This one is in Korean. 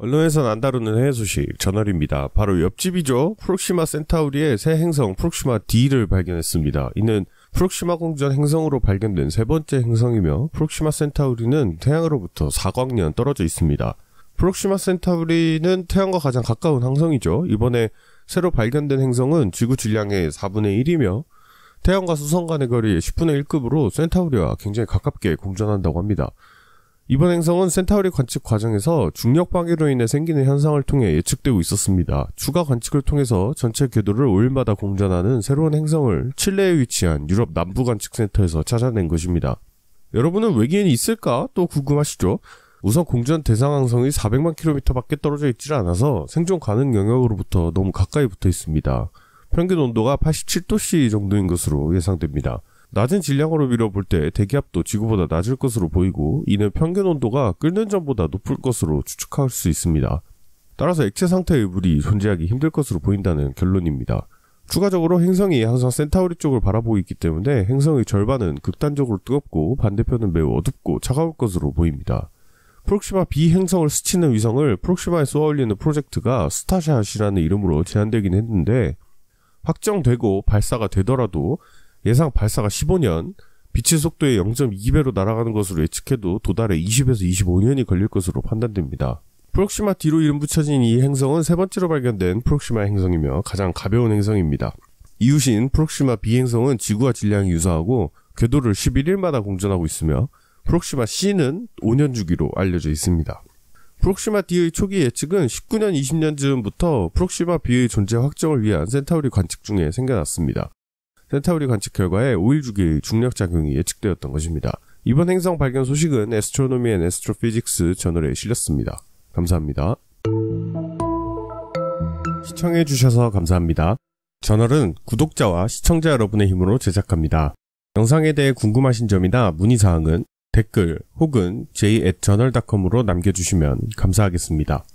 언론에선 안 다루는 해외 소식 전월입니다. 바로 옆집이죠. 프록시마 센타우리의 새 행성 프록시마 D를 발견했습니다. 이는 프록시마 공전 행성으로 발견된 세 번째 행성이며 프록시마 센타우리는 태양으로부터 4광년 떨어져 있습니다. 프록시마 센타우리는 태양과 가장 가까운 항성이죠. 이번에 새로 발견된 행성은 지구 질량의 4분의 1이며 태양과 수성 간의 거리 의 10분의 1급으로 센타우리와 굉장히 가깝게 공전한다고 합니다. 이번 행성은 센타우리 관측 과정에서 중력 방해로 인해 생기는 현상을 통해 예측되고 있었습니다. 추가 관측을 통해서 전체 궤도를 5일마다 공전하는 새로운 행성을 칠레에 위치한 유럽 남부 관측 센터에서 찾아낸 것입니다. 여러분은 외계인이 있을까? 또 궁금하시죠? 우선 공전 대상 항성이 400만 킬로미터 밖에 떨어져 있질 않아서 생존 가능 영역으로부터 너무 가까이 붙어 있습니다. 평균 온도가 87도씨 정도인 것으로 예상됩니다. 낮은 질량으로 밀어볼 때 대기압도 지구보다 낮을 것으로 보이고 이는 평균 온도가 끓는 전보다 높을 것으로 추측할 수 있습니다. 따라서 액체 상태의 물이 존재하기 힘들 것으로 보인다는 결론입니다. 추가적으로 행성이 항상 센타우리 쪽을 바라보고 있기 때문에 행성의 절반은 극단적으로 뜨겁고 반대편은 매우 어둡고 차가울 것으로 보입니다. 프록시마 B 행성을 스치는 위성을 프록시마에 쏘아올리는 프로젝트가 스타샷이라는 이름으로 제한되긴 했는데 확정되고 발사가 되더라도 예상 발사가 15년, 빛의 속도의 0.2배로 날아가는 것으로 예측해도 도달에 20에서 25년이 걸릴 것으로 판단됩니다. 프록시마 D로 이름 붙여진 이 행성은 세 번째로 발견된 프록시마 행성이며 가장 가벼운 행성입니다. 이웃인 프록시마 B 행성은 지구와 질량이 유사하고 궤도를 11일마다 공전하고 있으며 프록시마 C는 5년 주기로 알려져 있습니다. 프록시마 D의 초기 예측은 19년 20년쯤부터 프록시마 B의 존재 확정을 위한 센타우리 관측 중에 생겨났습니다. 센타우리 관측 결과에 5일 주기 중력 작용이 예측되었던 것입니다. 이번 행성 발견 소식은 에스트로노미 앤 에스트로피직스 저널에 실렸습니다. 감사합니다. 시청해주셔서 감사합니다. 저널은 구독자와 시청자 여러분의 힘으로 제작합니다. 영상에 대해 궁금하신 점이나 문의사항은 댓글 혹은 j at j o u r n a l c o m 으로 남겨주시면 감사하겠습니다.